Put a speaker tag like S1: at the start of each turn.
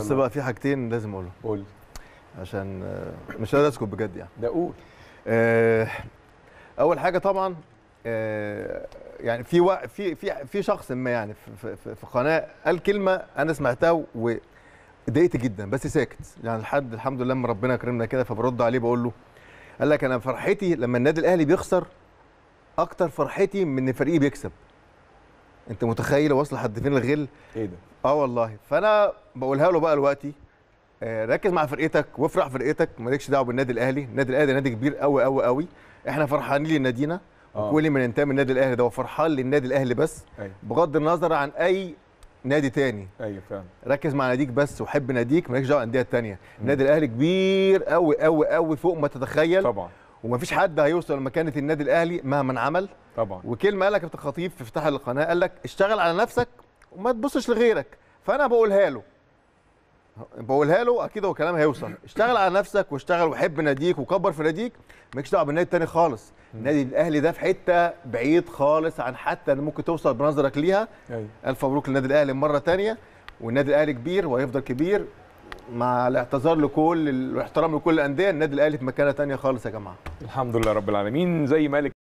S1: بس بقى في حاجتين لازم اقولهم قول عشان آه، مش قادر اسكت بجد يعني ده قول آه، اول حاجه طبعا آه، يعني في في في في شخص ما يعني في, في, في قناه قال كلمه انا سمعتها وضايقت جدا بس ساكت يعني لحد الحمد لله لما ربنا كرمنا كده فبرد عليه بقول له قال لك انا فرحتي لما النادي الاهلي بيخسر اكتر فرحتي من ان فريقي بيكسب انت متخيل وصل لحد فين الغل ايه ده اه والله فانا بقولها له بقى دلوقتي آه، ركز مع فرقتك وافرح فرقتك مالكش دعوه بالنادي الاهلي النادي الاهلي نادي كبير قوي قوي قوي احنا فرحانين لنادينا اه. وكل من انتمى النادي الاهلي ده وفرحان للنادي الاهلي بس أيوة. بغض النظر عن اي نادي تاني ايوه فعلا ركز مع ناديك بس وحب ناديك مالكش دعوه الانديه التانيه النادي الاهلي كبير قوي قوي قوي فوق ما تتخيل طبعا ومفيش حد هيوصل لمكانه النادي الاهلي مهما عمل طبعا وكلمه قالها كابتن خطيب في افتتاح القناه قال لك اشتغل على نفسك وما تبصش لغيرك فانا بقولها له بقولها له اكيد هو كلام هيوصل اشتغل على نفسك واشتغل وحب ناديك وكبر في ناديك مالكش دعوه بالنادي التاني خالص النادي الاهلي ده في حته بعيد خالص عن حتى اللي ممكن توصل بنظرك ليها أيوه. الف مبروك للنادي الاهلي مره ثانيه والنادي الاهلي كبير وهيفضل كبير مع الاعتذار لكل الاحترام لكل الانديه النادي الاهلي في مكانه ثانيه خالص يا جماعه الحمد لله رب العالمين زي مالك